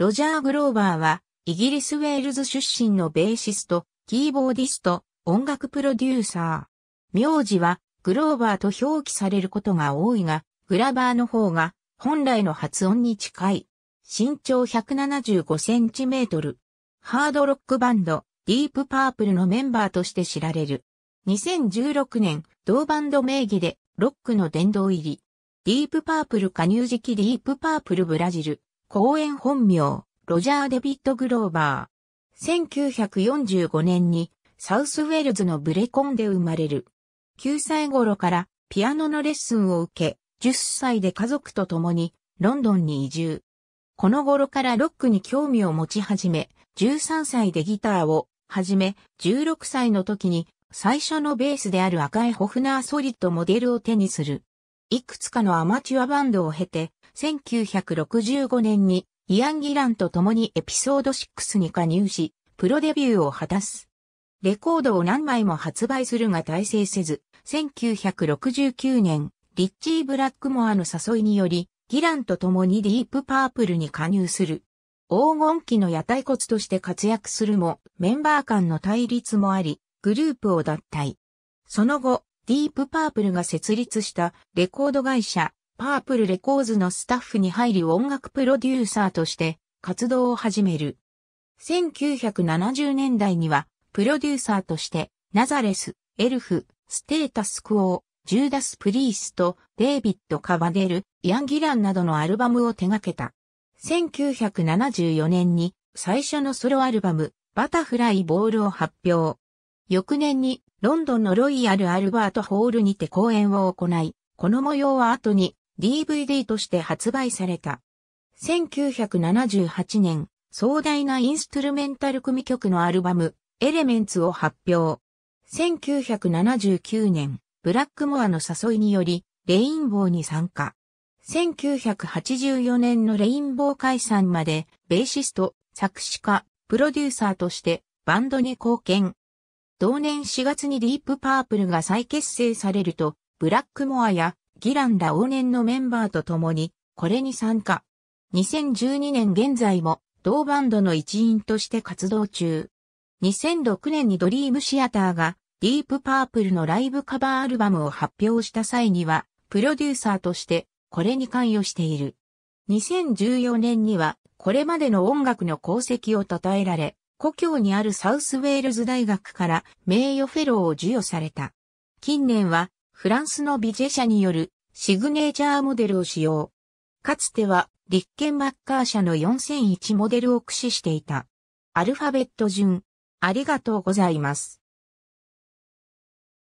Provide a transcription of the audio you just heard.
ロジャー・グローバーは、イギリス・ウェールズ出身のベーシスト、キーボーディスト、音楽プロデューサー。名字は、グローバーと表記されることが多いが、グラバーの方が、本来の発音に近い。身長175センチメートル。ハードロックバンド、ディープパープルのメンバーとして知られる。2016年、同バンド名義で、ロックの殿堂入り。ディープパープル加入時期ディープパープルブラジル。公演本名、ロジャー・デビッド・グローバー。1945年にサウスウェールズのブレコンで生まれる。9歳頃からピアノのレッスンを受け、10歳で家族と共にロンドンに移住。この頃からロックに興味を持ち始め、13歳でギターを始め、16歳の時に最初のベースである赤いホフナーソリッドモデルを手にする。いくつかのアマチュアバンドを経て、1965年にイアン・ギランと共にエピソード6に加入し、プロデビューを果たす。レコードを何枚も発売するが大成せず、1969年、リッチー・ブラックモアの誘いにより、ギランと共にディープパープルに加入する。黄金期の屋台骨として活躍するも、メンバー間の対立もあり、グループを脱退。その後、ディープパープルが設立したレコード会社、パープルレコーズのスタッフに入り音楽プロデューサーとして活動を始める。1970年代には、プロデューサーとして、ナザレス、エルフ、ステータスクオー、ジューダス・プリースト、デイビッド・カバデル、ヤン・ギランなどのアルバムを手掛けた。1974年に最初のソロアルバム、バタフライ・ボールを発表。翌年にロンドンのロイヤル・アルバート・ホールにて公演を行い、この模様は後に DVD として発売された。1978年、壮大なインストゥルメンタル組曲のアルバム、エレメンツを発表。1979年、ブラックモアの誘いにより、レインボーに参加。1984年のレインボー解散まで、ベーシスト、作詞家、プロデューサーとして、バンドに貢献。同年4月にディープパープルが再結成されると、ブラックモアやギランら往年のメンバーと共に、これに参加。2012年現在も、同バンドの一員として活動中。2006年にドリームシアターが、ディープパープルのライブカバーアルバムを発表した際には、プロデューサーとして、これに関与している。2014年には、これまでの音楽の功績を称えられ、故郷にあるサウスウェールズ大学から名誉フェローを授与された。近年はフランスのビジェ社によるシグネーチャーモデルを使用。かつてはリッケンッカー社の4001モデルを駆使していた。アルファベット順。ありがとうございます。